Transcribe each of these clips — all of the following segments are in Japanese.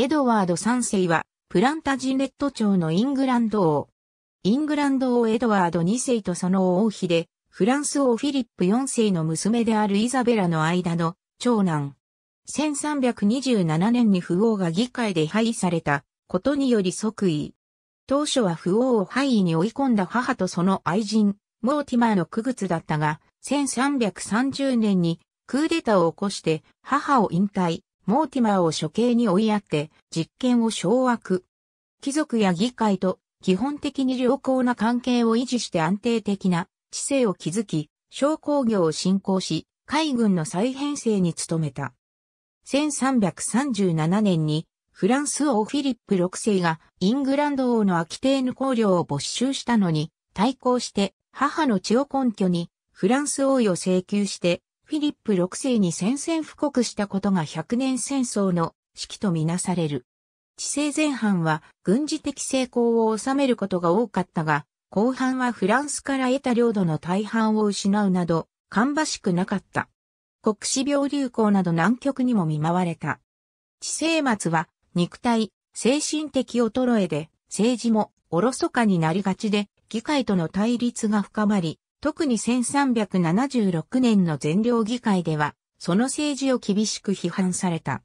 エドワード3世は、プランタジレット朝のイングランド王。イングランド王エドワード2世とその王妃で、フランス王フィリップ4世の娘であるイザベラの間の長男。1327年に不王が議会で廃位されたことにより即位。当初は不王を廃位に追い込んだ母とその愛人、モーティマーの区別だったが、1330年にクーデターを起こして母を引退、モーティマーを処刑に追いやって実権を掌握。貴族や議会と基本的に良好な関係を維持して安定的な知性を築き、商工業を振興し、海軍の再編成に努めた。1337年にフランス王フィリップ6世がイングランド王のアキテーヌ公領を没収したのに対抗して母の血を根拠にフランス王位を請求してフィリップ6世に宣戦布告したことが100年戦争の式とみなされる。治世前半は軍事的成功を収めることが多かったが、後半はフランスから得た領土の大半を失うなど、芳しくなかった。国死病流行など南極にも見舞われた。治世末は肉体、精神的衰えで政治もおろそかになりがちで議会との対立が深まり、特に1376年の全領議会では、その政治を厳しく批判された。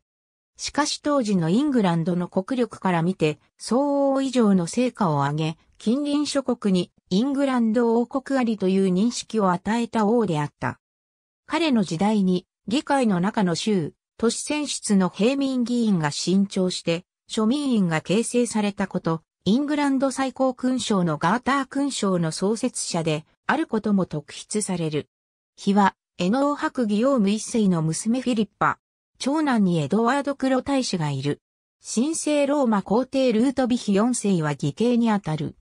しかし当時のイングランドの国力から見て、相応以上の成果を上げ、近隣諸国にイングランド王国ありという認識を与えた王であった。彼の時代に、議会の中の州、都市選出の平民議員が新調して、庶民員が形成されたこと、イングランド最高勲章のガーター勲章の創設者で、あることも特筆される。日は、江ノ王伯義王無一世の娘フィリッパ、長男にエドワード黒大使がいる。神聖ローマ皇帝ルートビヒ四世は義兄にあたる。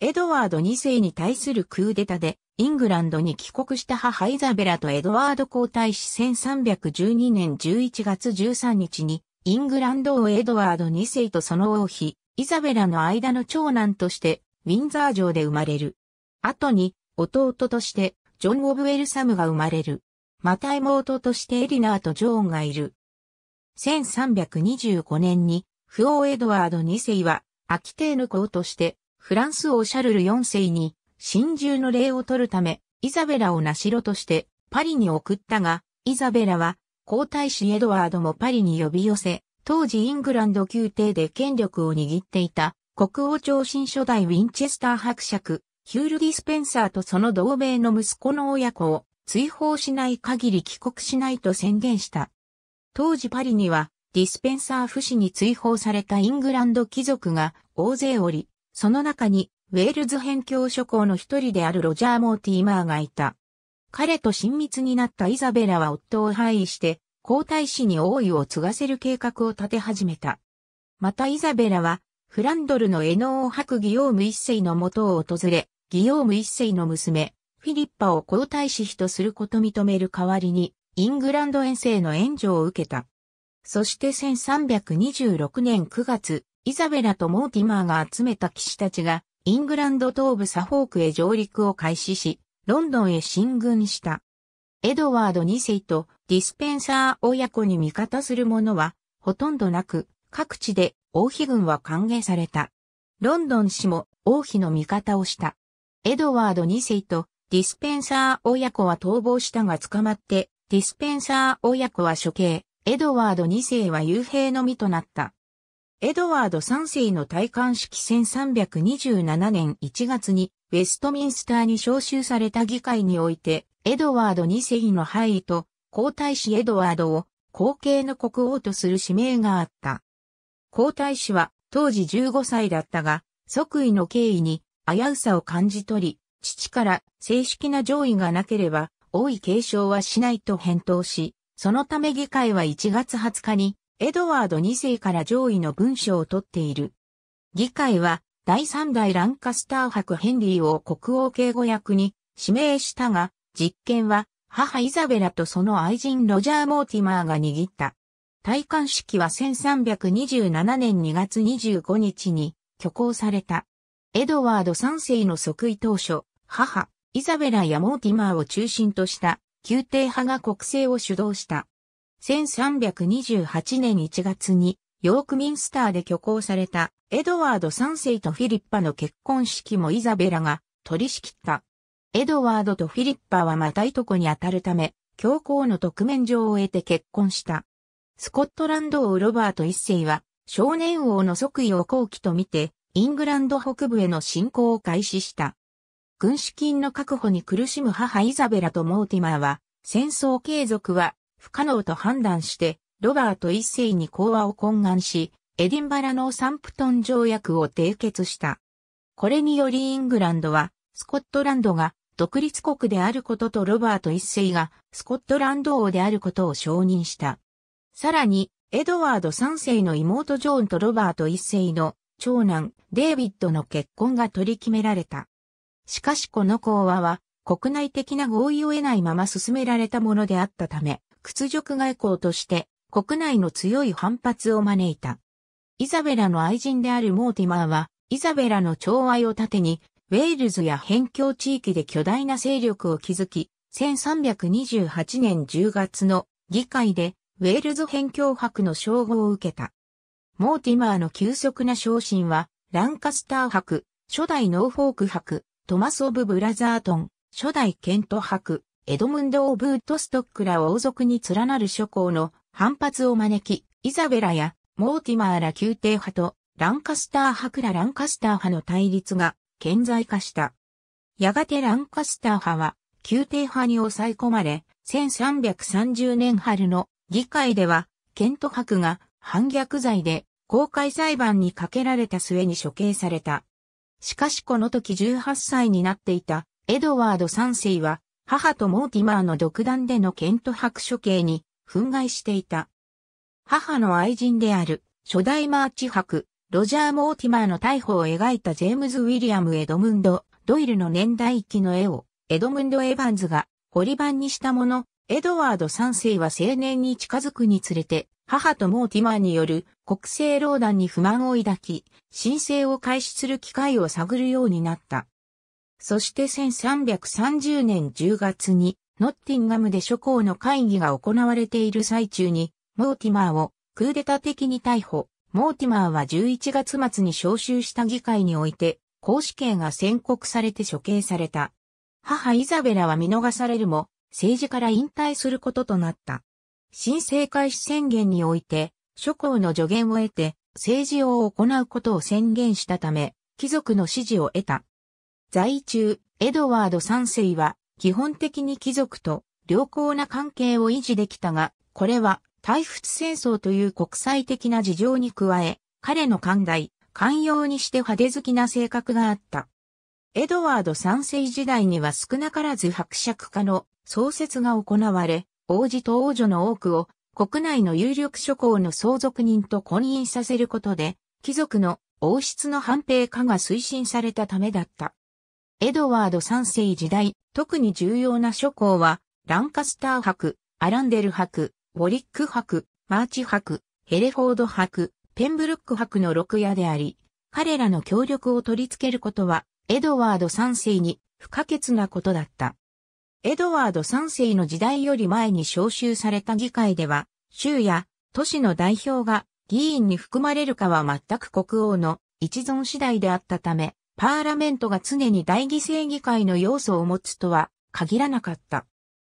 エドワード二世に対するクーデタで、イングランドに帰国した母イザベラとエドワード皇太子1312年11月13日に、イングランド王エドワード二世とその王妃、イザベラの間の長男として、ウィンザー城で生まれる。後に、弟として、ジョン・オブエル・サムが生まれる。また妹としてエリナーとジョーンがいる。1325年に、フオー・エドワード2世は、秋帝の公として、フランス王シャルル4世に、真珠の礼を取るため、イザベラをしろとして、パリに送ったが、イザベラは、皇太子エドワードもパリに呼び寄せ、当時イングランド宮廷で権力を握っていた、国王朝新初代ウィンチェスター伯爵、ヒュール・ディスペンサーとその同盟の息子の親子を追放しない限り帰国しないと宣言した。当時パリにはディスペンサー不死に追放されたイングランド貴族が大勢おり、その中にウェールズ辺境諸侯の一人であるロジャー・モーティーマーがいた。彼と親密になったイザベラは夫を廃位して、皇太子に王位を継がせる計画を立て始めた。またイザベラは、フランドルのエノー伯ギオーム一世のもとを訪れ、ギヨーム一世の娘、フィリッパを皇太子妃とすること認める代わりに、イングランド遠征の援助を受けた。そして1326年9月、イザベラとモーティマーが集めた騎士たちが、イングランド東部サフォークへ上陸を開始し、ロンドンへ進軍した。エドワード2世とディスペンサー親子に味方する者は、ほとんどなく、各地で王妃軍は歓迎された。ロンドン氏も王妃の味方をした。エドワード2世とディスペンサー親子は逃亡したが捕まって、ディスペンサー親子は処刑、エドワード2世は幽閉のみとなった。エドワード3世の戴冠式1327年1月に、ウェストミンスターに招集された議会において、エドワード2世の敗位と、皇太子エドワードを後継の国王とする使命があった。皇太子は当時15歳だったが、即位の経緯に危うさを感じ取り、父から正式な上位がなければ、王位継承はしないと返答し、そのため議会は1月20日に、エドワード2世から上位の文書を取っている。議会は、第3代ランカスター伯ヘンリーを国王警護役に指名したが、実権は母イザベラとその愛人ロジャー・モーティマーが握った。戴冠式は1327年2月25日に挙行された。エドワード3世の即位当初、母、イザベラやモーティマーを中心とした宮廷派が国政を主導した。1328年1月にヨークミンスターで挙行されたエドワード3世とフィリッパの結婚式もイザベラが取り仕切った。エドワードとフィリッパはまたいとこに当たるため、教皇の特面状を得て結婚した。スコットランド王ロバート一世は少年王の即位を後期と見てイングランド北部への侵攻を開始した。軍資金の確保に苦しむ母イザベラとモーティマーは、戦争継続は不可能と判断して、ロバート一世に講和を懇願し、エディンバラのサンプトン条約を締結した。これによりイングランドは、スコットランドが独立国であることとロバート一世がスコットランド王であることを承認した。さらに、エドワード三世の妹ジョーンとロバート一世の長男、デイビッドの結婚が取り決められた。しかしこの講話は、国内的な合意を得ないまま進められたものであったため、屈辱外交として国内の強い反発を招いた。イザベラの愛人であるモーティマーは、イザベラの寵愛を盾に、ウェールズや辺境地域で巨大な勢力を築き、1328年10月の議会でウェールズ辺境博の称号を受けた。モーティマーの急速な昇進は、ランカスター博、初代ノーフォーク博、トマス・オブ・ブラザートン、初代ケント博、エドムンド・オブ・ウッドストックら王族に連なる諸侯の反発を招き、イザベラやモーティマーら宮廷派とランカスター博らランカスター派の対立が顕在化した。やがてランカスター派は宮廷派に抑え込まれ、1330年春の議会ではケント博が反逆罪で公開裁判にかけられた末に処刑された。しかしこの時18歳になっていたエドワード3世は母とモーティマーの独断でのケント伯処刑に憤慨していた。母の愛人である初代マーチ博、ロジャー・モーティマーの逮捕を描いたジェームズ・ウィリアム・エドムンド・ドイルの年代記の絵をエドムンド・エヴァンズが掘り版にしたもの、エドワード3世は青年に近づくにつれて母とモーティマーによる国政労団に不満を抱き、申請を開始する機会を探るようになった。そして1330年10月に、ノッティンガムで諸侯の会議が行われている最中に、モーティマーをクーデタ的に逮捕。モーティマーは11月末に招集した議会において、公死刑が宣告されて処刑された。母イザベラは見逃されるも、政治から引退することとなった。申請開始宣言において、諸侯の助言を得て、政治を行うことを宣言したため、貴族の支持を得た。在中、エドワード三世は、基本的に貴族と良好な関係を維持できたが、これは、退仏戦争という国際的な事情に加え、彼の寛大、寛容にして派手好きな性格があった。エドワード三世時代には少なからず伯爵家の創設が行われ、王子と王女の多くを国内の有力諸侯の相続人と婚姻させることで、貴族の王室の反平化が推進されたためだった。エドワード3世時代、特に重要な諸侯は、ランカスター伯、アランデル伯、ウォリック伯、マーチ伯、ヘレフォード伯、ペンブルック伯の六夜であり、彼らの協力を取り付けることは、エドワード3世に不可欠なことだった。エドワード3世の時代より前に召集された議会では、州や都市の代表が議員に含まれるかは全く国王の一存次第であったため、パーラメントが常に大議制議会の要素を持つとは限らなかった。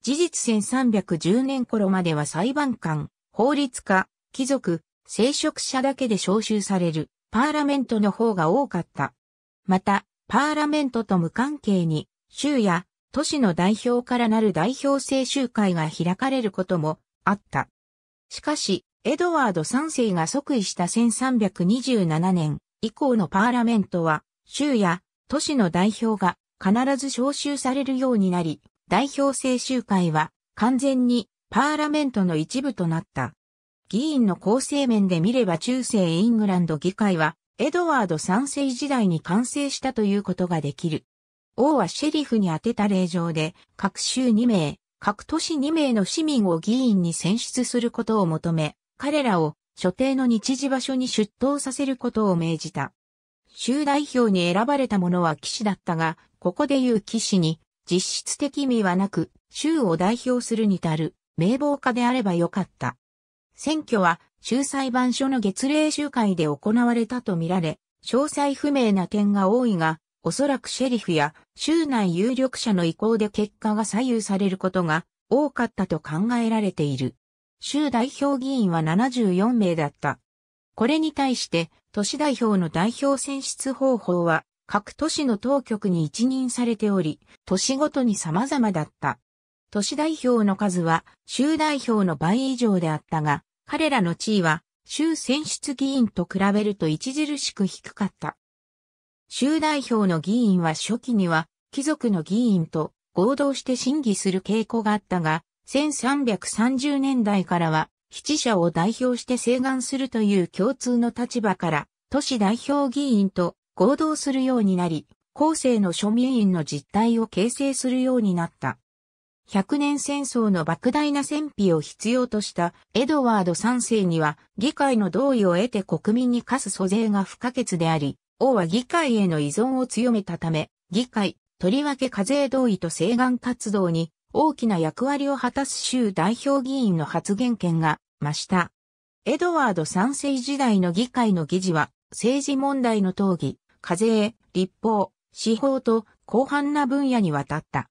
事実1310年頃までは裁判官、法律家、貴族、聖職者だけで召集されるパーラメントの方が多かった。また、パーラメントと無関係に、州や都市の代表からなる代表制集会が開かれることもあった。しかし、エドワード3世が即位した1327年以降のパーラメントは、州や都市の代表が必ず招集されるようになり、代表制集会は完全にパーラメントの一部となった。議員の構成面で見れば中世イングランド議会はエドワード3世時代に完成したということができる。王はシェリフに宛てた令状で、各州2名、各都市2名の市民を議員に選出することを求め、彼らを所定の日時場所に出頭させることを命じた。州代表に選ばれた者は騎士だったが、ここでいう騎士に実質的意味はなく、州を代表するに足る名簿家であればよかった。選挙は州裁判所の月例集会で行われたとみられ、詳細不明な点が多いが、おそらくシェリフや州内有力者の意向で結果が左右されることが多かったと考えられている。州代表議員は74名だった。これに対して都市代表の代表選出方法は各都市の当局に一任されており、都市ごとに様々だった。都市代表の数は州代表の倍以上であったが、彼らの地位は州選出議員と比べると著しく低かった。州代表の議員は初期には貴族の議員と合同して審議する傾向があったが、1330年代からは、七社を代表して請願するという共通の立場から、都市代表議員と合同するようになり、後世の庶民員の実態を形成するようになった。百年戦争の莫大な戦費を必要としたエドワード3世には議会の同意を得て国民に課す租税が不可欠であり、王は議会への依存を強めたため、議会、とりわけ課税同意と請願活動に大きな役割を果たす州代表議員の発言権が増した。エドワード三世時代の議会の議事は政治問題の討議、課税、立法、司法と広範な分野にわたった。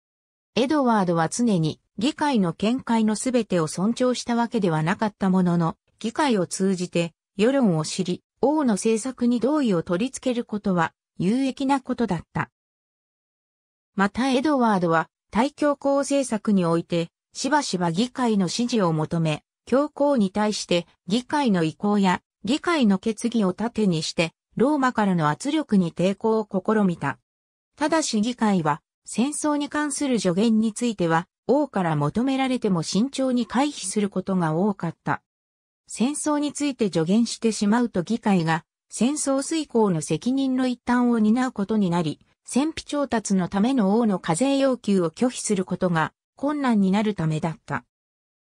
エドワードは常に議会の見解のすべてを尊重したわけではなかったものの、議会を通じて世論を知り、王の政策に同意を取り付けることは有益なことだった。またエドワードは大教皇政策においてしばしば議会の支持を求め、教皇に対して議会の意向や議会の決議を盾にしてローマからの圧力に抵抗を試みた。ただし議会は戦争に関する助言については王から求められても慎重に回避することが多かった。戦争について助言してしまうと議会が戦争遂行の責任の一端を担うことになり、戦費調達のための王の課税要求を拒否することが困難になるためだった。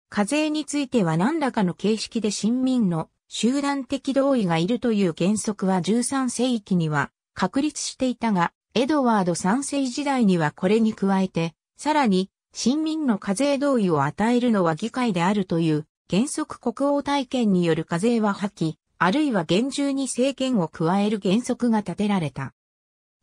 課税については何らかの形式で新民の集団的同意がいるという原則は13世紀には確立していたが、エドワード3世時代にはこれに加えて、さらに、新民の課税同意を与えるのは議会であるという原則国王体験による課税は破棄、あるいは厳重に政権を加える原則が立てられた。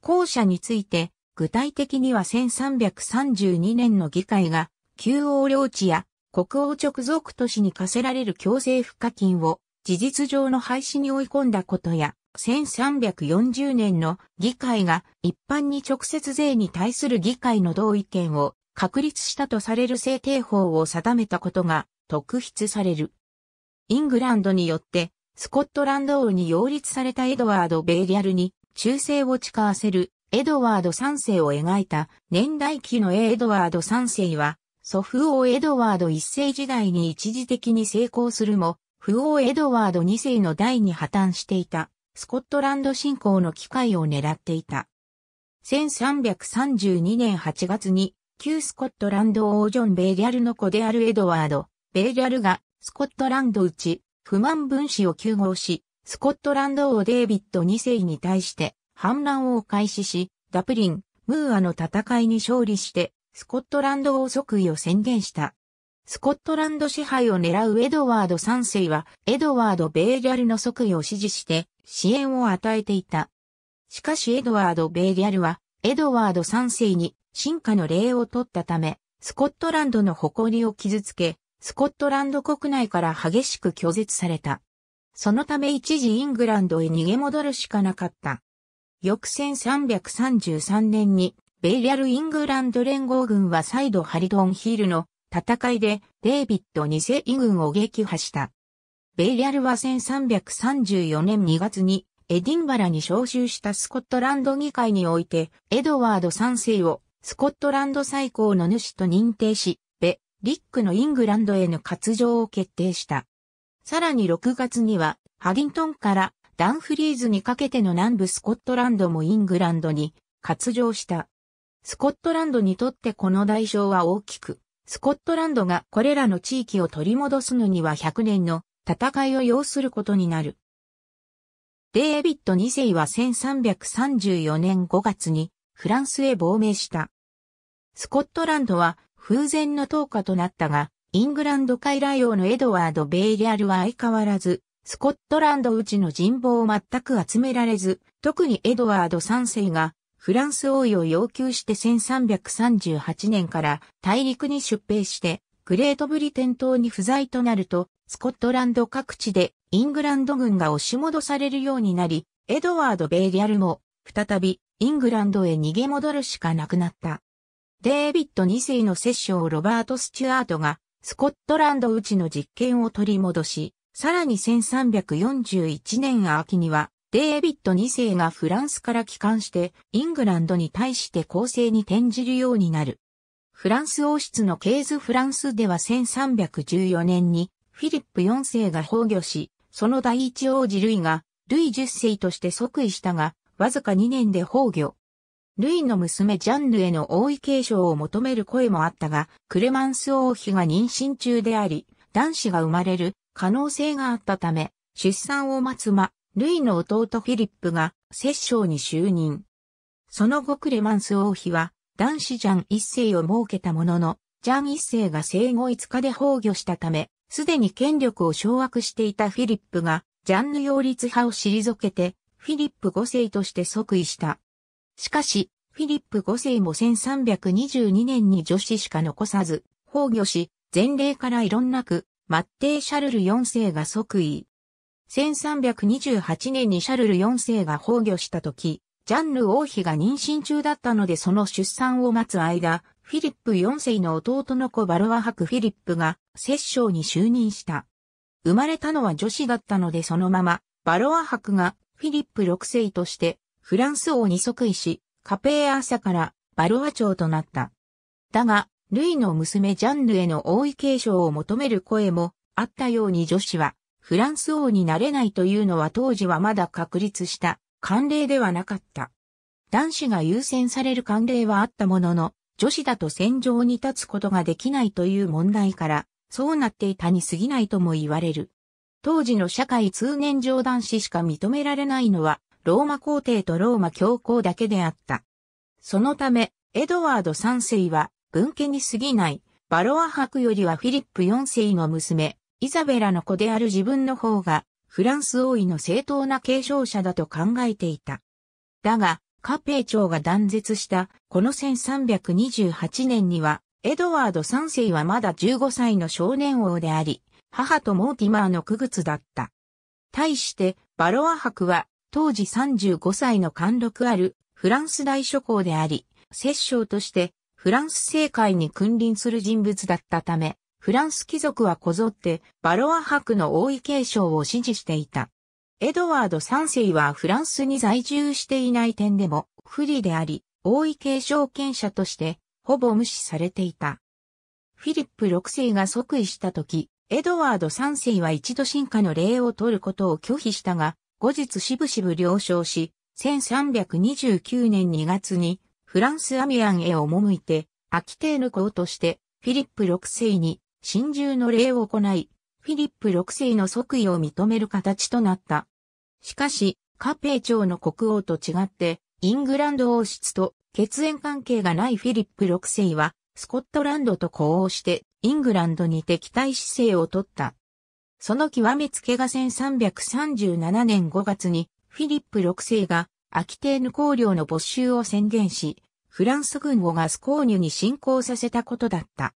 後者について、具体的には1332年の議会が、旧王領地や国王直属都市に課せられる強制付加金を事実上の廃止に追い込んだことや、1340年の議会が一般に直接税に対する議会の同意見を確立したとされる制定法を定めたことが特筆される。イングランドによって、スコットランド王に擁立されたエドワード・ベイリアルに忠誠を誓わせるエドワード3世を描いた年代記のエドワード3世は、祖父王エドワード1世時代に一時的に成功するも、父王エドワード2世の代に破綻していた、スコットランド侵攻の機会を狙っていた。1332年8月に、旧スコットランド王ジョン・ベイリアルの子であるエドワード、ベージャルがスコットランドうち不満分子を救合し、スコットランド王デイビッド2世に対して反乱を開始し、ダプリン、ムーアの戦いに勝利して、スコットランド王即位を宣言した。スコットランド支配を狙うエドワード3世は、エドワード・ベーギャルの即位を支持して、支援を与えていた。しかしエドワード・ベーギャルは、エドワード3世に、進化の礼を取ったため、スコットランドの誇りを傷つけ、スコットランド国内から激しく拒絶された。そのため一時イングランドへ逃げ戻るしかなかった。翌1333年に、ベイリアル・イングランド連合軍は再度ハリドンヒールの戦いでデイビッド2世イ軍を撃破した。ベイリアルは1334年2月にエディンバラに招集したスコットランド議会においてエドワード3世をスコットランド最高の主と認定し、リックのイングランドへの活動を決定した。さらに6月には、ハディントンからダンフリーズにかけての南部スコットランドもイングランドに活動した。スコットランドにとってこの代償は大きく、スコットランドがこれらの地域を取り戻すのには100年の戦いを要することになる。デービッド2世は1334年5月にフランスへ亡命した。スコットランドは風前の投下となったが、イングランド海来王のエドワード・ベイリャルは相変わらず、スコットランドうちの人望を全く集められず、特にエドワード3世がフランス王位を要求して1338年から大陸に出兵して、グレートブリテン島に不在となると、スコットランド各地でイングランド軍が押し戻されるようになり、エドワード・ベイリャルも再びイングランドへ逃げ戻るしかなくなった。デービッド2世の摂政ロバート・スチュアートが、スコットランドうちの実験を取り戻し、さらに1341年秋には、デービッド2世がフランスから帰還して、イングランドに対して公正に転じるようになる。フランス王室のケーズ・フランスでは1314年に、フィリップ4世が崩御し、その第一王子ルイが、ルイ10世として即位したが、わずか2年で崩御。ルイの娘ジャンヌへの王位継承を求める声もあったが、クレマンス王妃が妊娠中であり、男子が生まれる可能性があったため、出産を待つ間、ルイの弟フィリップが摂政に就任。その後クレマンス王妃は男子ジャン一世を設けたものの、ジャン一世が生後5日で崩御したため、すでに権力を掌握していたフィリップが、ジャンヌ擁立派を退けて、フィリップ5世として即位した。しかし、フィリップ5世も1322年に女子しか残さず、崩御し、前例から異論なく、マッテイ・シャルル4世が即位。1328年にシャルル4世が崩御した時、ジャンヌ王妃が妊娠中だったのでその出産を待つ間、フィリップ4世の弟の子バロワ博フィリップが摂政に就任した。生まれたのは女子だったのでそのまま、バロア博がフィリップ6世としてフランス王に即位し、カペー朝からバルア朝となった。だが、ルイの娘ジャンヌへの王位継承を求める声もあったように女子はフランス王になれないというのは当時はまだ確立した慣例ではなかった。男子が優先される慣例はあったものの、女子だと戦場に立つことができないという問題から、そうなっていたに過ぎないとも言われる。当時の社会通念上男子しか認められないのはローマ皇帝とローマ教皇だけであった。そのため、エドワード3世は、文家に過ぎない、バロア博よりはフィリップ4世の娘、イザベラの子である自分の方が、フランス王位の正当な継承者だと考えていた。だが、カペー朝が断絶した、この1328年には、エドワード3世はまだ15歳の少年王であり、母とモーティマーの区別だった。対して、バロア博は当時35歳の貫禄あるフランス大諸侯であり、摂政としてフランス政界に君臨する人物だったため、フランス貴族はこぞってバロア伯の王位継承を支持していた。エドワード3世はフランスに在住していない点でも不利であり、王位継承権者としてほぼ無視されていた。フィリップ6世が即位した時、エドワード3世は一度進化の礼を取ることを拒否したが、後日しぶしぶ了承し、1329年2月にフランスアミアンへ赴いて、秋帝の皇としてフィリップ6世に真珠の礼を行い、フィリップ6世の即位を認める形となった。しかし、カペイ朝の国王と違って、イングランド王室と血縁関係がないフィリップ6世は、スコットランドと呼応して、イングランドに敵対姿勢を取った。その極めつけが1337年5月に、フィリップ6世が、アキテーヌ公領の没収を宣言し、フランス軍をガスコーニュに侵攻させたことだった。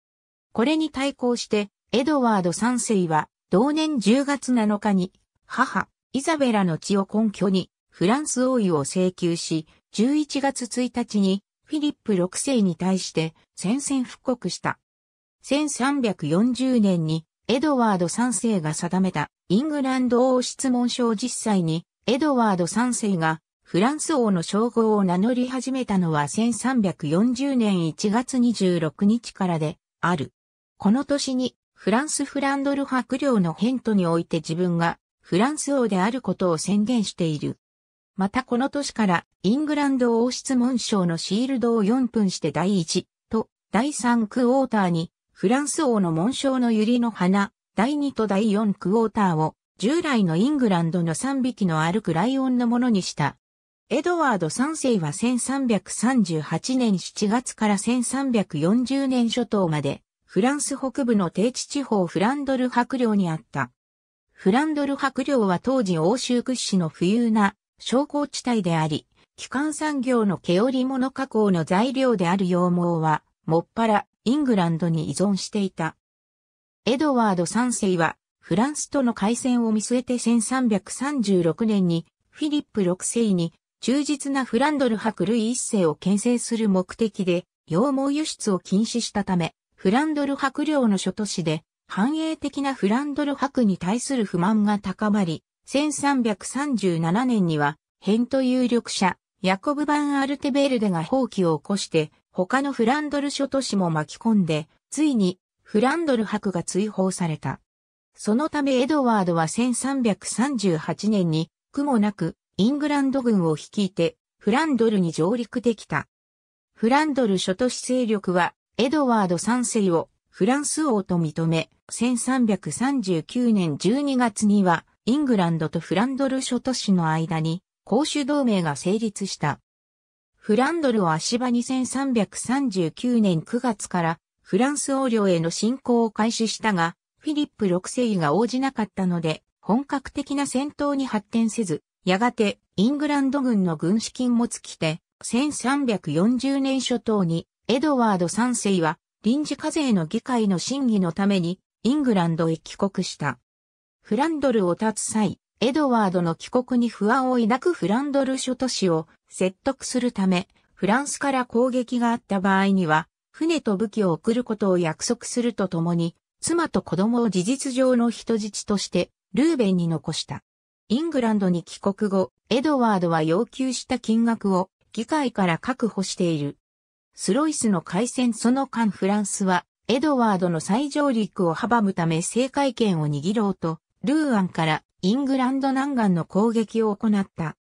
これに対抗して、エドワード3世は、同年10月7日に、母、イザベラの血を根拠に、フランス王位を請求し、11月1日に、フィリップ6世に対して、宣戦布告した。1340年に、エドワード3世が定めたイングランド王質問書実際に、エドワード3世がフランス王の称号を名乗り始めたのは1340年1月26日からである。この年にフランスフランドル伯領のヘントにおいて自分がフランス王であることを宣言している。またこの年からイングランド王室紋章のシールドを4分して第1と第3クォーターにフランス王の紋章の百合の花、第2と第4クォーターを、従来のイングランドの3匹の歩くライオンのものにした。エドワード3世は1338年7月から1340年初頭まで、フランス北部の低地地方フランドル白領にあった。フランドル白領は当時欧州屈指の富裕な商工地帯であり、基幹産業の毛織物加工の材料である羊毛は、もっぱらイングランドに依存していた。エドワード3世は、フランスとの海戦を見据えて1336年に、フィリップ6世に、忠実なフランドル博ルイ1世を牽制する目的で、羊毛輸出を禁止したため、フランドル博領の諸都市で、繁栄的なフランドル博に対する不満が高まり、1337年には、ヘント有力者、ヤコブ・バン・アルテベルデが放棄を起こして、他のフランドル諸都市も巻き込んで、ついにフランドル博が追放された。そのためエドワードは1338年に苦もなくイングランド軍を率いてフランドルに上陸できた。フランドル諸都市勢力はエドワード3世をフランス王と認め、1339年12月にはイングランドとフランドル諸都市の間に公衆同盟が成立した。フランドルを足場2339年9月からフランス王領への侵攻を開始したが、フィリップ6世が応じなかったので、本格的な戦闘に発展せず、やがてイングランド軍の軍資金も尽きて、1340年初頭にエドワード3世は臨時課税の議会の審議のためにイングランドへ帰国した。フランドルを立つ際、エドワードの帰国に不安を抱くフランドル諸都市を説得するため、フランスから攻撃があった場合には、船と武器を送ることを約束するとともに、妻と子供を事実上の人質として、ルーベンに残した。イングランドに帰国後、エドワードは要求した金額を議会から確保している。スロイスの海戦その間フランスは、エドワードの再上陸を阻むため政界権を握ろうとルーアンからイングランド南岸の攻撃を行った。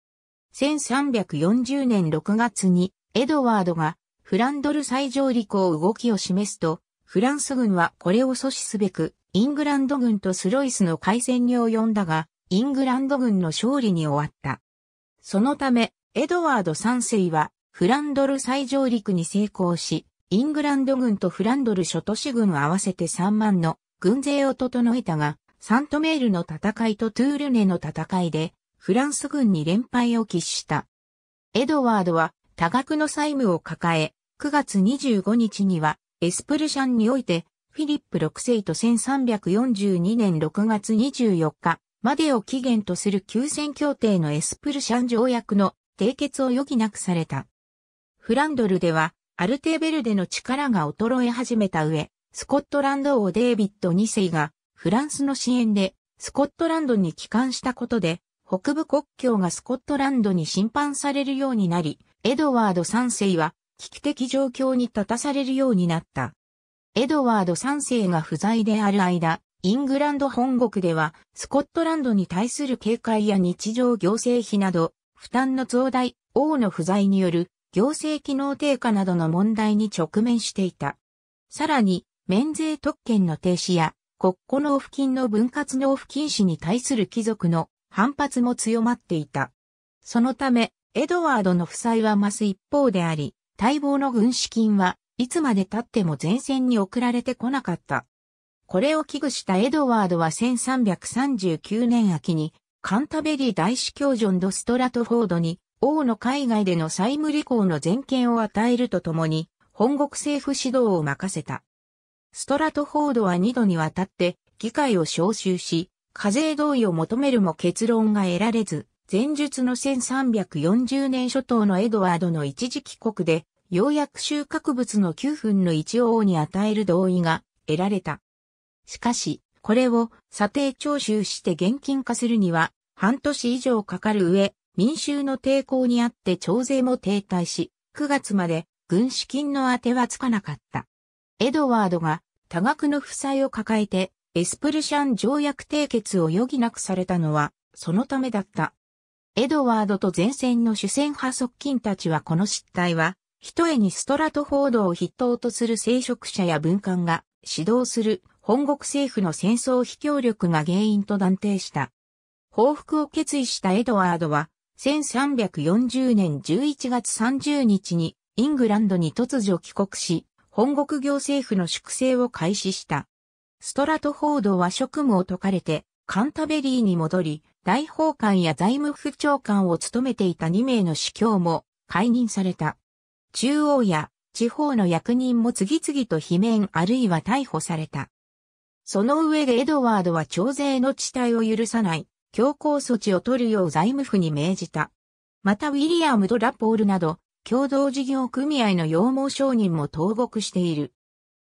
1340年6月にエドワードがフランドル最上陸を動きを示すと、フランス軍はこれを阻止すべく、イングランド軍とスロイスの海戦に及んだが、イングランド軍の勝利に終わった。そのため、エドワード3世は、フランドル最上陸に成功し、イングランド軍とフランドル諸都市軍合わせて3万の軍勢を整えたが、サントメールの戦いとトゥールネの戦いで、フランス軍に連敗を喫した。エドワードは多額の債務を抱え、9月25日にはエスプルシャンにおいて、フィリップ6世と1342年6月24日までを期限とする休戦協定のエスプルシャン条約の締結を余儀なくされた。フランドルでは、アルテーベルデの力が衰え始めた上、スコットランド王デイビッド2世がフランスの支援でスコットランドに帰還したことで、北部国境がスコットランドに侵犯されるようになり、エドワード3世は危機的状況に立たされるようになった。エドワード3世が不在である間、イングランド本国では、スコットランドに対する警戒や日常行政費など、負担の増大、王の不在による行政機能低下などの問題に直面していた。さらに、免税特権の停止や国庫納付金の分割納付禁止に対する貴族の反発も強まっていた。そのため、エドワードの負債は増す一方であり、待望の軍資金はいつまで経っても前線に送られてこなかった。これを危惧したエドワードは1339年秋にカンタベリー大司教ジョン・ド・ストラトフォードに王の海外での債務履行の全権を与えるとともに本国政府指導を任せた。ストラトフォードは2度にわたって議会を招集し、課税同意を求めるも結論が得られず、前述の1340年初頭のエドワードの一時帰国で、ようやく収穫物の9分の1を王に与える同意が得られた。しかし、これを査定徴収して現金化するには、半年以上かかる上、民衆の抵抗にあって徴税も停滞し、9月まで軍資金の当てはつかなかった。エドワードが多額の負債を抱えてエスプルシャン条約締結を余儀なくされたのはそのためだった。エドワードと前線の主戦派側近たちはこの失態は、ひとえにストラトフォードを筆頭とする聖職者や文官が指導する本国政府の戦争非協力が原因と断定した。報復を決意したエドワードは、1340年11月30日にイングランドに突如帰国し、本国行政府の粛清を開始した。ストラトフォードは職務を解かれて、カンタベリーに戻り、大法官や財務副長官を務めていた2名の司教も解任された。中央や地方の役人も次々と罷免あるいは逮捕された。その上でエドワードは徴税の地帯を許さない、強硬措置を取るよう財務府に命じた。またウィリアム・ド・ラポールなど、共同事業組合の羊毛商人も投獄している。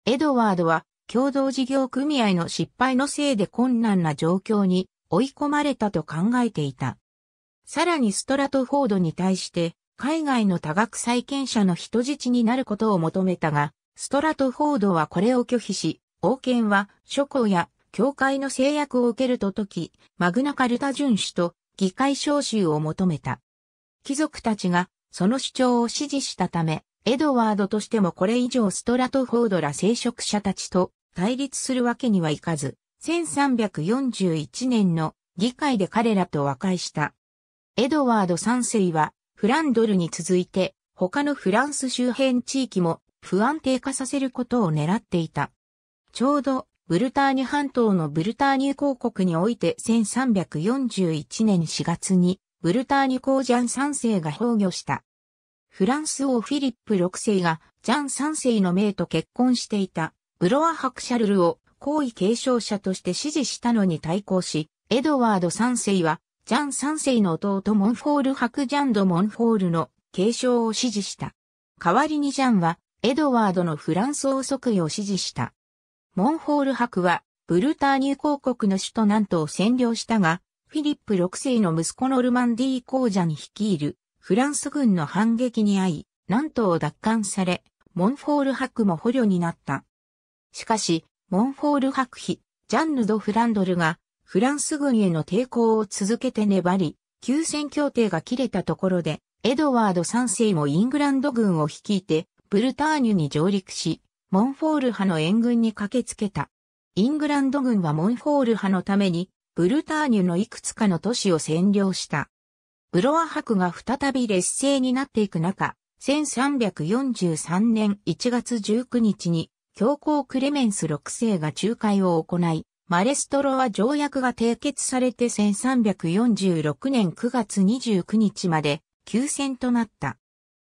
エドワードは共同事業組合の失敗のせいで困難な状況に追い込まれたと考えていた。さらにストラトフォードに対して海外の多額債権者の人質になることを求めたが、ストラトフォードはこれを拒否し、王権は諸侯や教会の制約を受けるとき、マグナカルタ巡守と議会召集を求めた。貴族たちがその主張を支持したため、エドワードとしてもこれ以上ストラトフォードら聖職者たちと対立するわけにはいかず、1341年の議会で彼らと和解した。エドワード3世はフランドルに続いて他のフランス周辺地域も不安定化させることを狙っていた。ちょうどブルターニュ半島のブルターニュ公国において1341年4月にブルターニュ公ジャン3世が崩御した。フランス王フィリップ6世がジャン3世の命と結婚していたブロアクシャルルを皇位継承者として支持したのに対抗し、エドワード3世はジャン3世の弟モンフォールハクジャンド・モンフォールの継承を支持した。代わりにジャンはエドワードのフランス王即位を支持した。モンフォールハクはブルターニュ公国の首都南東を占領したが、フィリップ6世の息子のルマンディー皇者に率いるフランス軍の反撃に遭い、南東を奪還され、モンフォール博も捕虜になった。しかし、モンフォール博妃、ジャンヌ・ド・フランドルが、フランス軍への抵抗を続けて粘り、休戦協定が切れたところで、エドワード3世もイングランド軍を率いて、ブルターニュに上陸し、モンフォール派の援軍に駆けつけた。イングランド軍はモンフォール派のためにブルターニュのいくつかの都市を占領した。ブロア博が再び劣勢になっていく中、1343年1月19日に教皇クレメンス6世が仲介を行い、マレストロは条約が締結されて1346年9月29日まで休戦となった。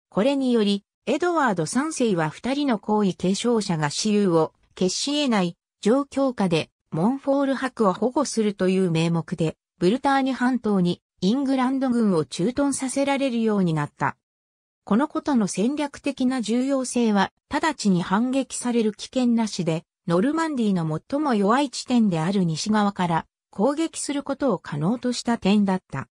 これにより、エドワード3世は二人の皇位継承者が私有を決し得ない状況下でモンフォール伯を保護するという名目で、ブルターニュ半島にイングランド軍を駐屯させられるようになった。このことの戦略的な重要性は、直ちに反撃される危険なしで、ノルマンディの最も弱い地点である西側から攻撃することを可能とした点だった。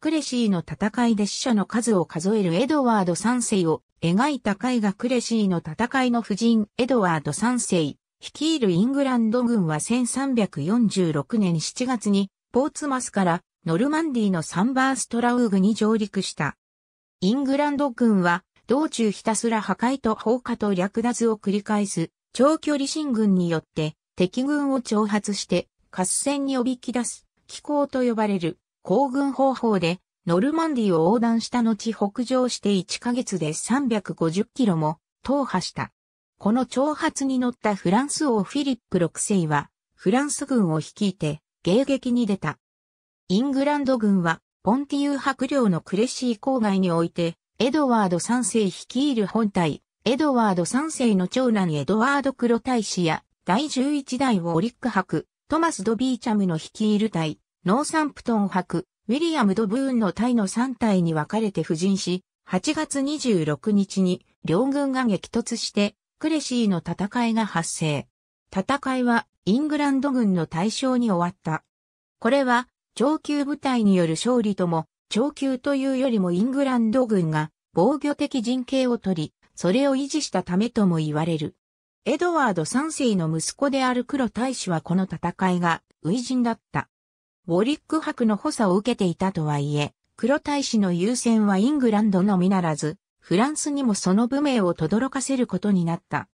クレシーの戦いで死者の数を数えるエドワード3世を描いた絵画クレシーの戦いの夫人エドワード3世、率いるイングランド軍は1346年7月にポーツマスからノルマンディのサンバーストラウーグに上陸した。イングランド軍は道中ひたすら破壊と放火と略奪を繰り返す長距離進軍によって敵軍を挑発して合戦におびき出す気候と呼ばれる行軍方法でノルマンディを横断した後北上して1ヶ月で350キロも踏破した。この挑発に乗ったフランス王フィリップ6世は、フランス軍を率いて、迎撃に出た。イングランド軍は、ポンティウ伯領のクレシー郊外において、エドワード3世率いる本体、エドワード3世の長男エドワード黒大使や、第11代をオリック伯、トマス・ド・ビーチャムの率いる隊、ノーサンプトン伯、ウィリアム・ド・ブーンの隊の3隊に分かれて布陣し、8月26日に両軍が激突してクレシーの戦いが発生。戦いはイングランド軍の対象に終わった。これは上級部隊による勝利とも、上級というよりもイングランド軍が防御的陣形を取り、それを維持したためとも言われる。エドワード3世の息子である黒大使はこの戦いが初陣だった。ウォリック博の補佐を受けていたとはいえ、黒大使の優先はイングランドのみならず、フランスにもその武名を轟かせることになった。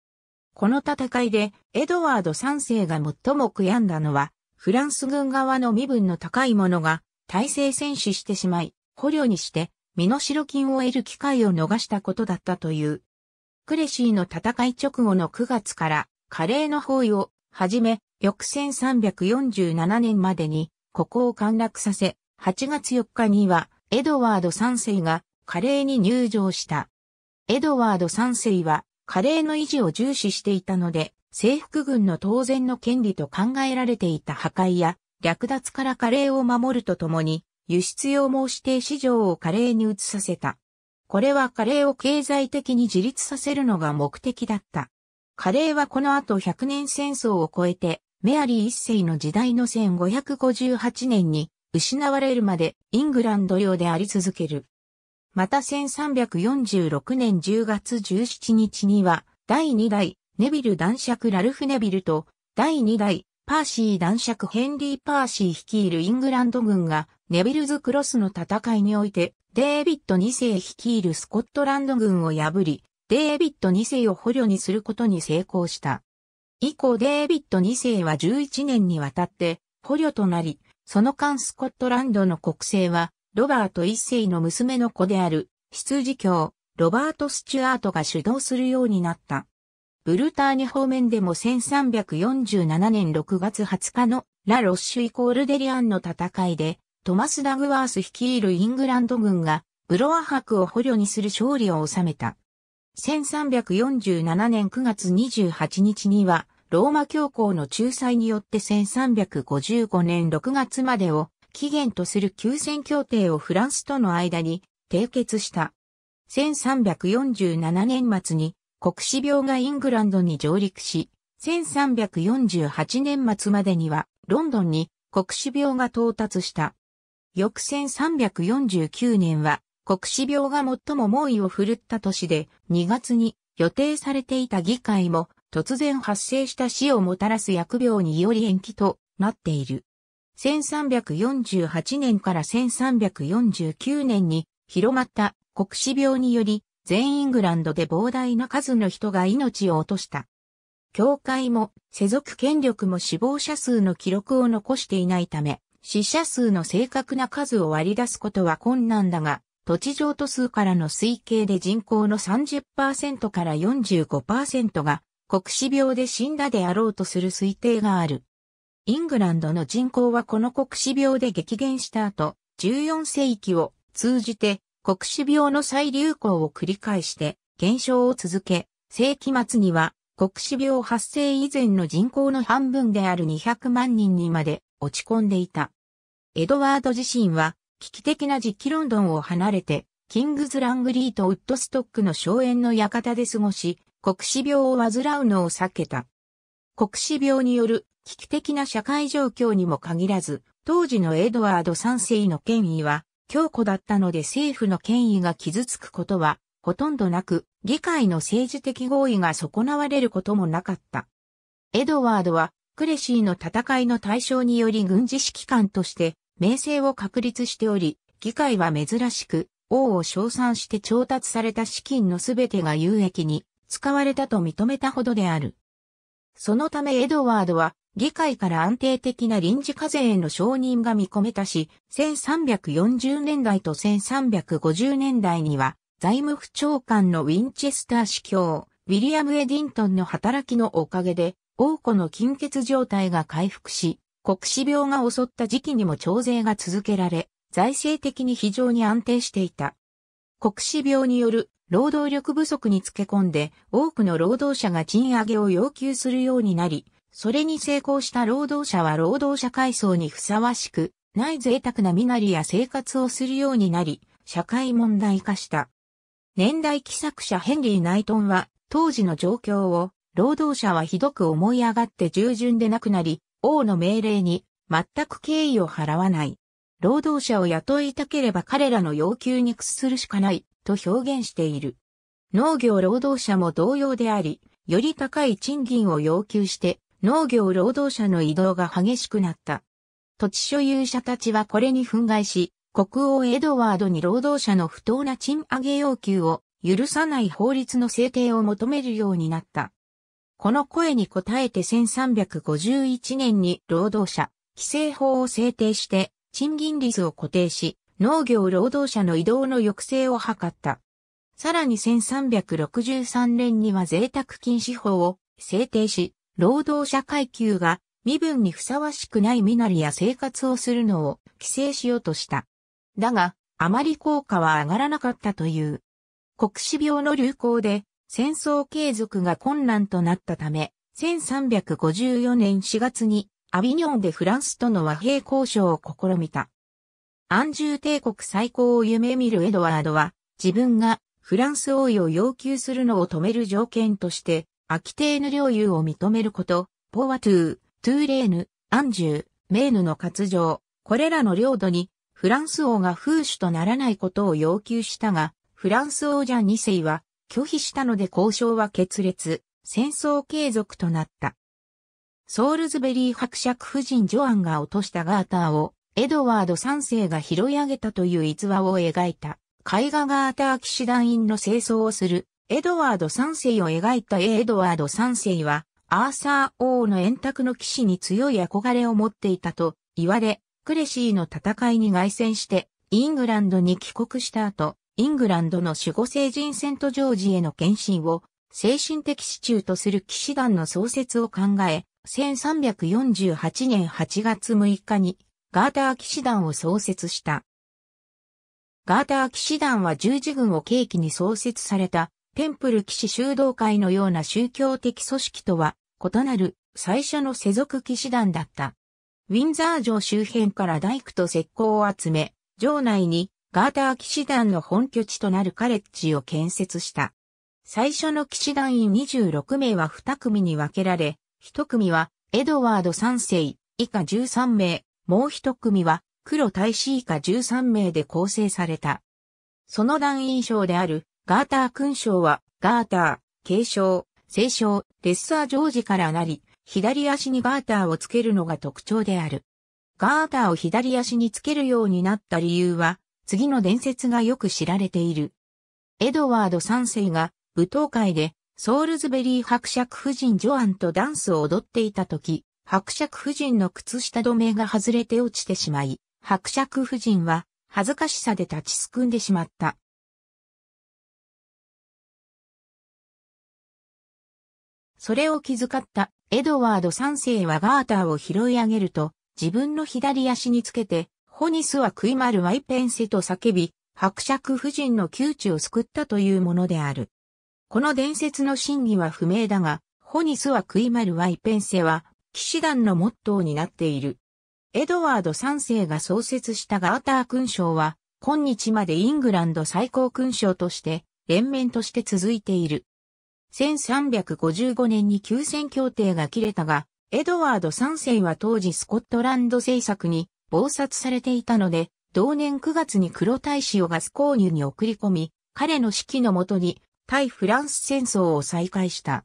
この戦いで、エドワード3世が最も悔やんだのは、フランス軍側の身分の高い者が、体制戦死してしまい、捕虜にして、身代金を得る機会を逃したことだったという。クレシーの戦い直後の9月から、カレーの包囲を、はじめ、翌1347年までに、ここを陥落させ、8月4日には、エドワード3世が、カレーに入場した。エドワード3世は、カレーの維持を重視していたので、征服軍の当然の権利と考えられていた破壊や、略奪からカレーを守るとともに、輸出用も指定市場をカレーに移させた。これはカレーを経済的に自立させるのが目的だった。カレーはこの後100年戦争を超えて、メアリー一世の時代の1558年に失われるまでイングランド領であり続ける。また1346年10月17日には、第2代、ネビル男爵ラルフ・ネビルと、第2代、パーシー男爵ヘンリー・パーシー率いるイングランド軍が、ネビルズ・クロスの戦いにおいて、デービッド2世率いるスコットランド軍を破り、デービッド2世を捕虜にすることに成功した。以降デービッド2世は11年にわたって捕虜となり、その間スコットランドの国政はロバート一世の娘の子である、執事教、ロバート・スチュアートが主導するようになった。ブルターニュ方面でも1347年6月20日のラ・ロッシュイコールデリアンの戦いで、トマス・ダグワース率いるイングランド軍がブロア伯を捕虜にする勝利を収めた。1347年9月28日には、ローマ教皇の仲裁によって1355年6月までを期限とする休戦協定をフランスとの間に締結した。1347年末に国死病がイングランドに上陸し、1348年末までにはロンドンに国死病が到達した。翌1349年は国死病が最も猛威を振るった年で2月に予定されていた議会も突然発生した死をもたらす疫病により延期となっている。1348年から1349年に広まった国死病により全イングランドで膨大な数の人が命を落とした。教会も世俗権力も死亡者数の記録を残していないため、死者数の正確な数を割り出すことは困難だが、土地上都数からの推計で人口の30%から45%が国死病で死んだであろうとする推定がある。イングランドの人口はこの国死病で激減した後、14世紀を通じて国死病の再流行を繰り返して減少を続け、世紀末には国死病発生以前の人口の半分である200万人にまで落ち込んでいた。エドワード自身は危機的な時期ロンドンを離れて、キングズ・ラングリーとウッドストックの荘園の館で過ごし、国死病を患うのを避けた。国死病による危機的な社会状況にも限らず、当時のエドワード3世の権威は強固だったので政府の権威が傷つくことはほとんどなく、議会の政治的合意が損なわれることもなかった。エドワードは、クレシーの戦いの対象により軍事指揮官として、名声を確立しており、議会は珍しく、王を称賛して調達された資金のすべてが有益に使われたと認めたほどである。そのためエドワードは議会から安定的な臨時課税への承認が見込めたし、1340年代と1350年代には財務府長官のウィンチェスター司教、ウィリアム・エディントンの働きのおかげで、王くの金欠状態が回復し、国死病が襲った時期にも徴税が続けられ、財政的に非常に安定していた。国死病による労働力不足につけ込んで多くの労働者が賃上げを要求するようになり、それに成功した労働者は労働者階層にふさわしく、ない贅沢な身なりや生活をするようになり、社会問題化した。年代寄作者ヘンリー・ナイトンは、当時の状況を、労働者はひどく思い上がって従順でなくなり、王の命令に全く敬意を払わない。労働者を雇いたければ彼らの要求に屈するしかない。と表現している。農業労働者も同様であり、より高い賃金を要求して農業労働者の移動が激しくなった。土地所有者たちはこれに憤慨し、国王エドワードに労働者の不当な賃上げ要求を許さない法律の制定を求めるようになった。この声に応えて1351年に労働者規制法を制定して賃金率を固定し、農業労働者の移動の抑制を図った。さらに1363年には贅沢禁止法を制定し、労働者階級が身分にふさわしくない身なりや生活をするのを規制しようとした。だが、あまり効果は上がらなかったという。国死病の流行で戦争継続が困難となったため、1354年4月にアビニョンでフランスとの和平交渉を試みた。安住帝国最高を夢見るエドワードは、自分がフランス王位を要求するのを止める条件として、アキテーヌ領有を認めること、ポワトゥー、トゥーレーヌ、アンジュー、メーヌの割上、これらの領土に、フランス王が風主とならないことを要求したが、フランス王ゃ。2世は拒否したので交渉は決裂、戦争継続となった。ソールズベリー伯爵夫人ジョアンが落としたガーターをエドワード3世が拾い上げたという逸話を描いた、絵画がアター騎士団員の清掃をする、エドワード3世を描いたエドワード3世は、アーサー王の円卓の騎士に強い憧れを持っていたと言われ、クレシーの戦いに凱旋して、イングランドに帰国した後、イングランドの守護聖人セントジョージへの献身を、精神的支柱とする騎士団の創設を考え、1348年8月6日にガーター騎士団を創設した。ガーター騎士団は十字軍を契機に創設された、テンプル騎士修道会のような宗教的組織とは異なる最初の世俗騎士団だった。ウィンザー城周辺から大工と石膏を集め、城内にガーター騎士団の本拠地となるカレッジを建設した。最初の騎士団員26名は2組に分けられ、1組はエドワード3世以下13名、もう一組は黒大使以下13名で構成された。その団員賞であるガーター勲章はガーター、継承、聖章、レッサージョージからなり、左足にガーターをつけるのが特徴である。ガーターを左足につけるようになった理由は、次の伝説がよく知られている。エドワード3世が舞踏会でソールズベリー伯爵夫人ジョアンとダンスを踊っていた時、伯爵夫人の靴下止めが外れて落ちてしまい、伯爵夫人は恥ずかしさで立ちすくんでしまった。それを気遣ったエドワード三世はガーターを拾い上げると、自分の左足につけて、ホニスは食い丸ワイペンセと叫び、伯爵夫人の窮地を救ったというものである。この伝説の真偽は不明だが、ホニスは食い丸ワイペンセは、騎士団のモットーになっている。エドワード3世が創設したガーター勲章は、今日までイングランド最高勲章として、連綿として続いている。1355年に休戦協定が切れたが、エドワード3世は当時スコットランド政策に謀殺されていたので、同年9月に黒大使をガス購入に送り込み、彼の指揮のもとに対フランス戦争を再開した。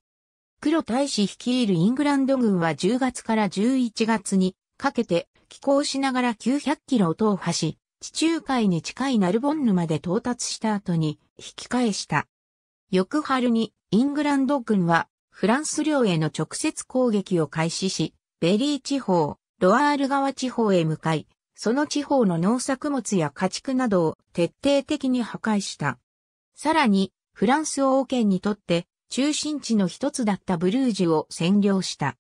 黒大使率いるイングランド軍は10月から11月にかけて寄港しながら900キロを踏破し、地中海に近いナルボンヌまで到達した後に引き返した。翌春にイングランド軍はフランス領への直接攻撃を開始し、ベリー地方、ロアール川地方へ向かい、その地方の農作物や家畜などを徹底的に破壊した。さらに、フランス王権にとって中心地の一つだったブルージュを占領した。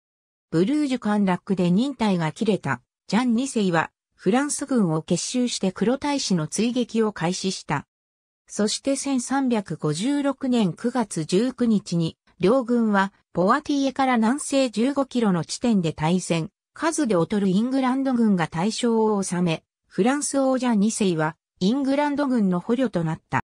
ブルージュ陥落で忍耐が切れた、ジャン2世は、フランス軍を結集して黒大使の追撃を開始した。そして1356年9月19日に、両軍は、ポワティエから南西15キロの地点で対戦、数で劣るイングランド軍が大象を収め、フランス王ジャン2世は、イングランド軍の捕虜となった。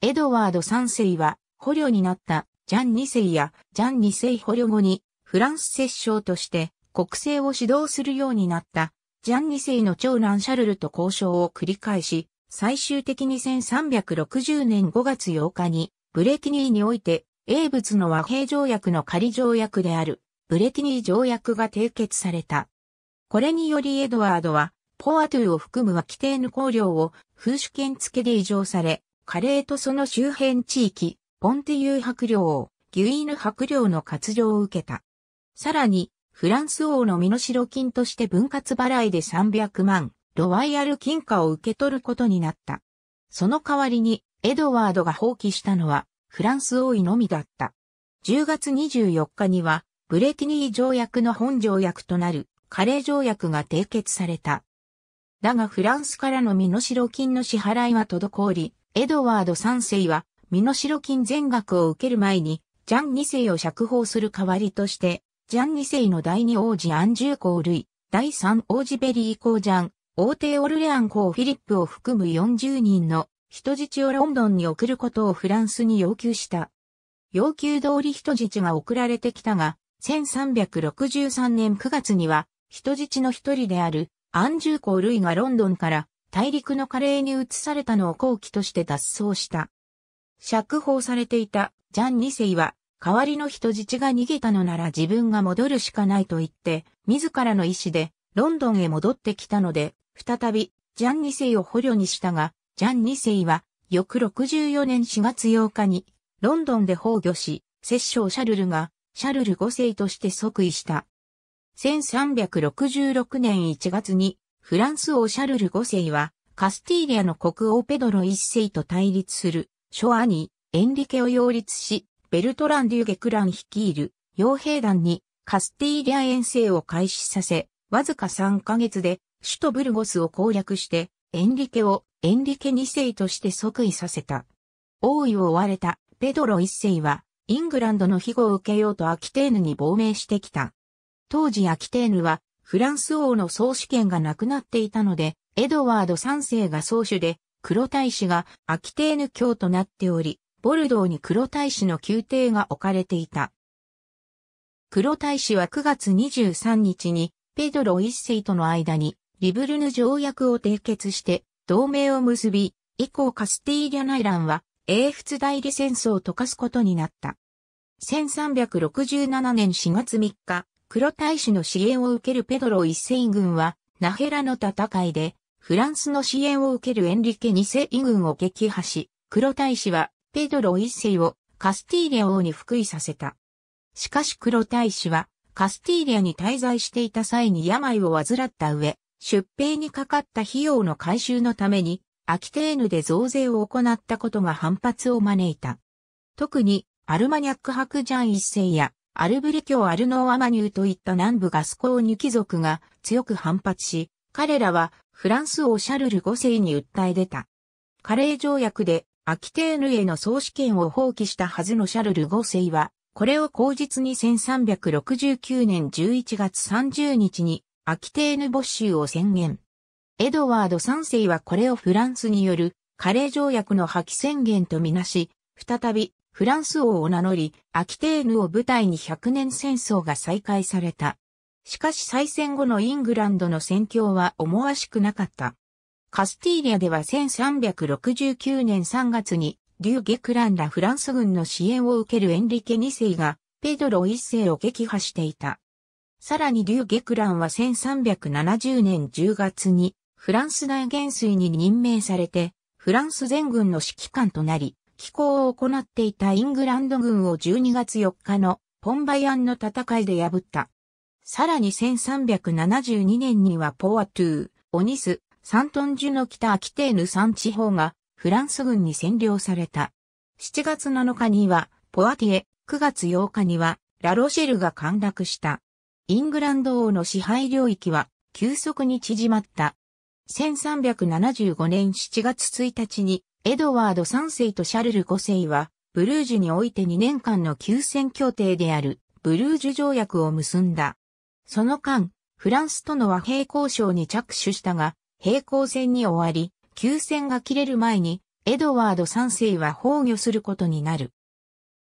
エドワード3世は、捕虜になったジャン2世やジャン2世捕虜後にフランス摂政として国政を指導するようになったジャン2世の長男シャルルと交渉を繰り返し、最終的に1360年5月8日にブレティニーにおいて英仏の和平条約の仮条約であるブレティニー条約が締結された。これによりエドワードはポアトゥを含むは規定の公領を風主権付けで移常され、カレーとその周辺地域、ポンティユー伯領王、ギュイーヌ伯領の活情を受けた。さらに、フランス王の身代金として分割払いで300万、ロワイヤル金貨を受け取ることになった。その代わりに、エドワードが放棄したのは、フランス王位のみだった。10月24日には、ブレティニー条約の本条約となる、カレー条約が締結された。だがフランスからの身代金の支払いは滞り、エドワード3世は身代金全額を受ける前に、ジャン2世を釈放する代わりとして、ジャン2世の第2王子アンジュー公類、第3王子ベリー公ジャン、王帝オルレアン公フィリップを含む40人の人質をロンドンに送ることをフランスに要求した。要求通り人質が送られてきたが、1363年9月には、人質の一人である、アンジュー公類がロンドンから大陸のカレーに移されたのを後期として脱走した。釈放されていたジャン2世は、代わりの人質が逃げたのなら自分が戻るしかないと言って、自らの意志でロンドンへ戻ってきたので、再びジャン2世を捕虜にしたが、ジャン2世は翌64年4月8日にロンドンで崩御し、摂政シャルルがシャルル5世として即位した。1366年1月にフランス王シャルル5世はカスティーリアの国王ペドロ1世と対立するショアにエンリケを擁立し、ベルトラン・デュ・ゲクラン率いる傭兵団にカスティーリア遠征を開始させ、わずか3ヶ月で首都ブルゴスを攻略してエンリケをエンリケ2世として即位させた。王位を追われたペドロ1世はイングランドの庇護を受けようとアキテーヌに亡命してきた。当時アキテーヌはフランス王の総主権がなくなっていたので、エドワード3世が総主で黒大使がアキテーヌ教となっており、ボルドーに黒大使の宮廷が置かれていた。黒大使は9月23日にペドロ一世との間にリブルヌ条約を締結して同盟を結び、以降カスティーリャ内乱は英仏代理戦争を溶かすことになった。1367年4月3日、黒大使の支援を受けるペドロ一世軍はナヘラの戦いでフランスの支援を受けるエンリケ2世異軍を撃破し、黒大使はペドロ1世をカスティーリア王に復位させた。しかし黒大使はカスティーリアに滞在していた際に病を患った上、出兵にかかった費用の回収のために、アキテーヌで増税を行ったことが反発を招いた。特に、アルマニャッククジャン一世や、アルブリキョアルノーアマニューといった南部ガスコーニュ貴族が強く反発し、彼らはフランス王シャルル5世に訴え出た。カレー条約でアキテーヌへの総主権を放棄したはずのシャルル5世は、これを口実に1369年11月30日にアキテーヌ没収を宣言。エドワード3世はこれをフランスによるカレー条約の破棄宣言とみなし、再びフランス王を名乗り、アキテーヌを舞台に100年戦争が再開された。しかし再戦後のイングランドの戦況は思わしくなかった。カスティーリアでは1369年3月に、リュー・ゲクランらフランス軍の支援を受けるエンリケ2世が、ペドロ1世を撃破していた。さらにリュー・ゲクランは1370年10月に、フランス大元帥に任命されて、フランス全軍の指揮官となり、寄港を行っていたイングランド軍を12月4日のポンバヤンの戦いで破った。さらに1372年にはポワトゥー、オニス、サントンジュの北アキテーヌ山地方がフランス軍に占領された。7月7日にはポアティエ、9月8日にはラロシェルが陥落した。イングランド王の支配領域は急速に縮まった。1375年7月1日にエドワード3世とシャルル5世はブルージュにおいて2年間の休戦協定であるブルージュ条約を結んだ。その間、フランスとの和平交渉に着手したが、平行線に終わり、休戦が切れる前に、エドワード3世は崩御することになる。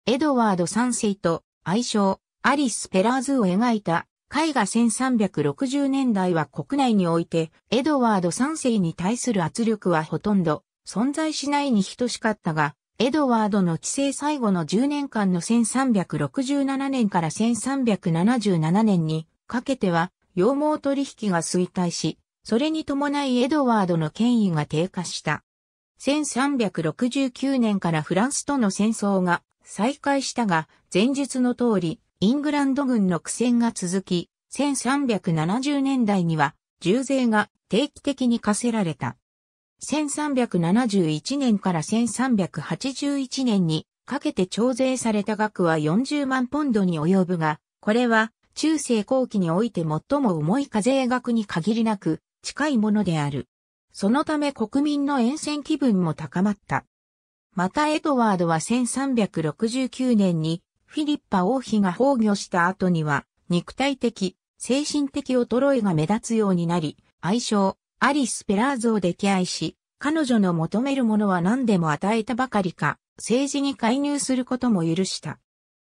エドワード3世と愛称、アリス・ペラーズを描いた絵画1360年代は国内において、エドワード3世に対する圧力はほとんど存在しないに等しかったが、エドワードの治世最後の10年間の1367年から1377年に、かけては、羊毛取引が衰退し、それに伴いエドワードの権威が低下した。1369年からフランスとの戦争が再開したが、前述の通り、イングランド軍の苦戦が続き、1370年代には、重税が定期的に課せられた。1371年から1381年にかけて徴税された額は40万ポンドに及ぶが、これは中世後期において最も重い課税額に限りなく近いものである。そのため国民の沿線気分も高まった。またエドワードは1369年にフィリッパ王妃が崩御した後には肉体的、精神的衰えが目立つようになり、愛称アリス・ペラーズを溺愛し、彼女の求めるものは何でも与えたばかりか、政治に介入することも許した。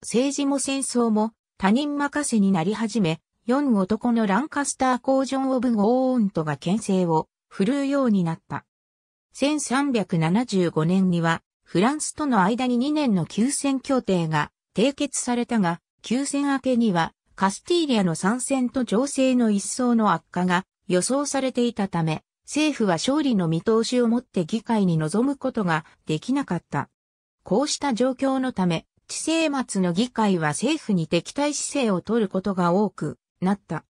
政治も戦争も他人任せになり始め、4男のランカスター工場オブゴーントが牽制を振るうようになった。1375年には、フランスとの間に2年の休戦協定が締結されたが、休戦明けには、カスティーリアの参戦と情勢の一層の悪化が予想されていたため、政府は勝利の見通しを持って議会に臨むことができなかった。こうした状況のため、地政末の議会は政府に敵対姿勢を取ることが多くなった。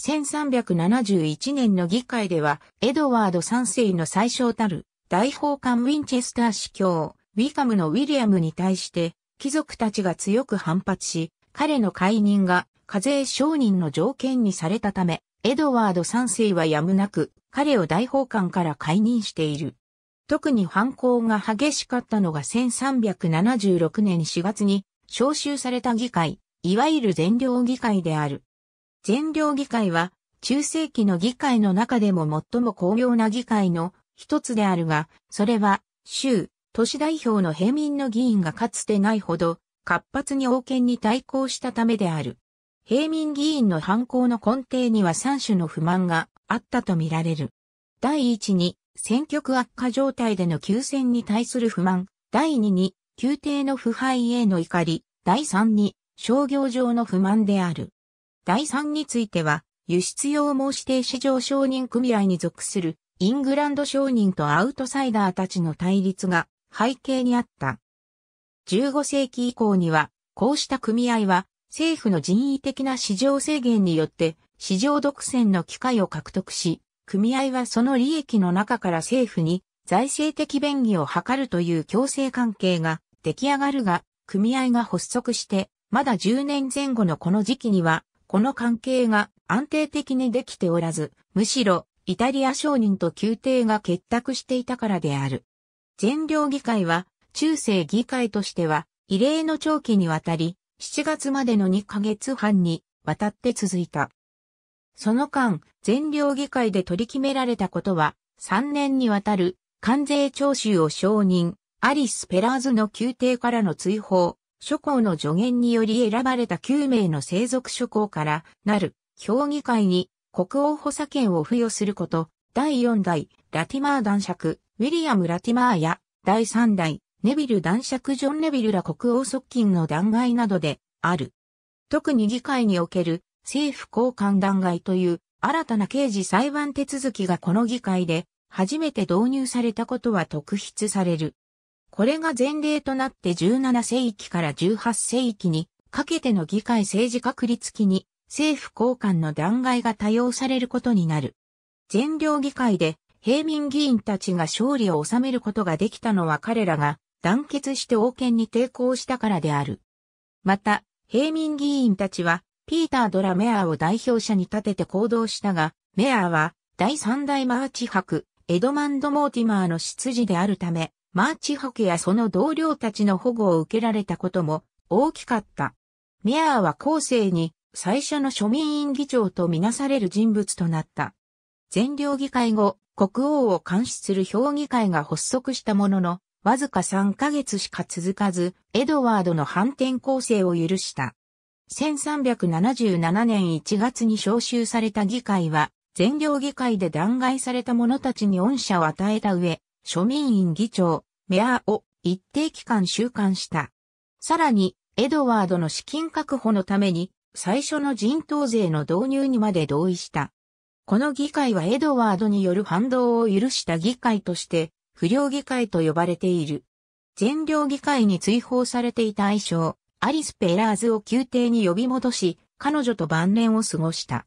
1371年の議会では、エドワード3世の最小たる、大法官ウィンチェスター司教、ウィカムのウィリアムに対して、貴族たちが強く反発し、彼の解任が課税承認の条件にされたため、エドワード3世はやむなく、彼を大法官から解任している。特に反抗が激しかったのが1376年4月に召集された議会、いわゆる全領議会である。全領議会は中世紀の議会の中でも最も巧妙な議会の一つであるが、それは州、都市代表の平民の議員がかつてないほど活発に王権に対抗したためである。平民議員の反抗の根底には三種の不満があったとみられる。第一に、選挙区悪化状態での休戦に対する不満、第2に、宮廷の腐敗への怒り、第3に、商業上の不満である。第3については、輸出用申し停止上承認組合に属する、イングランド商人とアウトサイダーたちの対立が背景にあった。15世紀以降には、こうした組合は、政府の人為的な市場制限によって、市場独占の機会を獲得し、組合はその利益の中から政府に財政的便宜を図るという強制関係が出来上がるが、組合が発足して、まだ10年前後のこの時期には、この関係が安定的にできておらず、むしろ、イタリア商人と宮廷が結託していたからである。全領議会は、中世議会としては、異例の長期にわたり、7月までの2ヶ月半にわたって続いた。その間、全領議会で取り決められたことは、3年にわたる関税徴収を承認、アリス・ペラーズの宮廷からの追放、諸侯の助言により選ばれた9名の生族諸侯からなる評議会に国王補佐権を付与すること、第4代ラティマー男爵、ウィリアム・ラティマーや第3代ネビル男爵ジョン・ネビルら国王側近の弾劾などである。特に議会における政府高官弾劾という新たな刑事裁判手続きがこの議会で初めて導入されたことは特筆される。これが前例となって17世紀から18世紀にかけての議会政治確立期に政府高官の弾劾が多用されることになる。全領議会で平民議員たちが勝利を収めることができたのは彼らが団結して王権に抵抗したからである。また、平民議員たちはピーター・ドラ・メアーを代表者に立てて行動したが、メアーは第三代マーチ伯、エドマンド・モーティマーの執事であるため、マーチ博やその同僚たちの保護を受けられたことも大きかった。メアーは後世に最初の庶民院議長とみなされる人物となった。全領議会後、国王を監視する評議会が発足したものの、わずか3ヶ月しか続かず、エドワードの反転攻勢を許した。1377年1月に召集された議会は、全領議会で弾劾された者たちに恩赦を与えた上、庶民院議長、メアーを一定期間収監した。さらに、エドワードの資金確保のために、最初の人頭税の導入にまで同意した。この議会はエドワードによる反動を許した議会として、不良議会と呼ばれている。全領議会に追放されていた愛称、アリス・ペラーズを宮廷に呼び戻し、彼女と晩年を過ごした。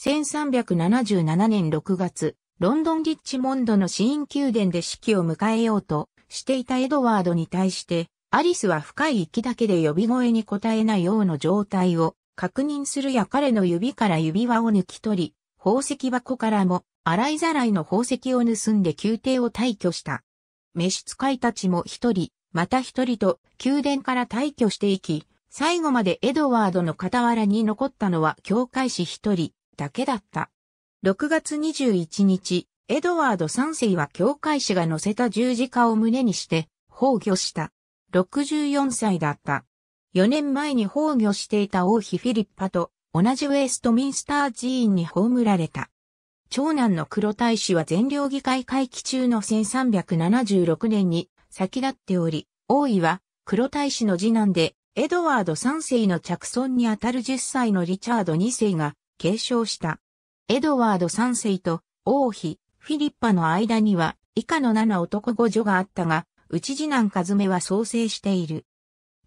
1377年6月、ロンドン・リッチモンドの死因宮殿で式を迎えようとしていたエドワードに対して、アリスは深い息だけで呼び声に応えないようの状態を確認するや彼の指から指輪を抜き取り、宝石箱からも洗いざらいの宝石を盗んで宮廷を退去した。召使いたちも一人また一人と宮殿から退去していき、最後までエドワードの傍らに残ったのは教会士一人だけだった。6月21日、エドワード三世は教会士が乗せた十字架を胸にして崩御した。64歳だった。4年前に崩御していた王妃フィリッパと同じウェストミンスター寺院に葬られた。長男の黒大使は全領議会会期中の1376年に先立っており、王位は黒大使の次男で、エドワード3世の着孫にあたる10歳のリチャード2世が継承した。エドワード3世と王妃、フィリッパの間には以下の7男5女があったが、うち次男カズメは創生している。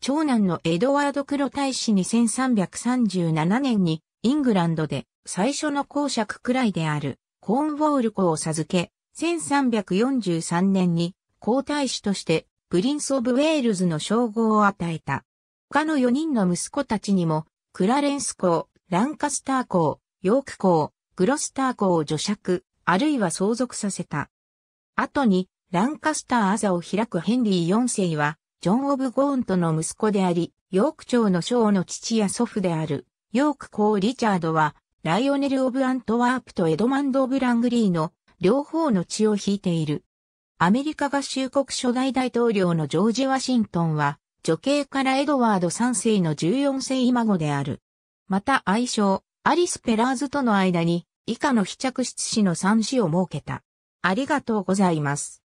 長男のエドワード黒大使に1337年にイングランドで最初の公爵くらいであるコーンウォール公を授け、1343年に皇太子として、プリンス・オブ・ウェールズの称号を与えた。他の4人の息子たちにも、クラレンス公、ランカスター公、ヨーク公、グロスター公を除爵、あるいは相続させた。後に、ランカスターアザを開くヘンリー4世は、ジョン・オブ・ゴーンとの息子であり、ヨーク朝の将の父や祖父である、ヨーク公リチャードは、ライオネル・オブ・アントワープとエドマンド・オブ・ラングリーの両方の血を引いている。アメリカ合衆国初代大統領のジョージ・ワシントンは、女系からエドワード3世の14世今子である。また愛称、アリス・ペラーズとの間に、以下の非着室子の3子を設けた。ありがとうございます。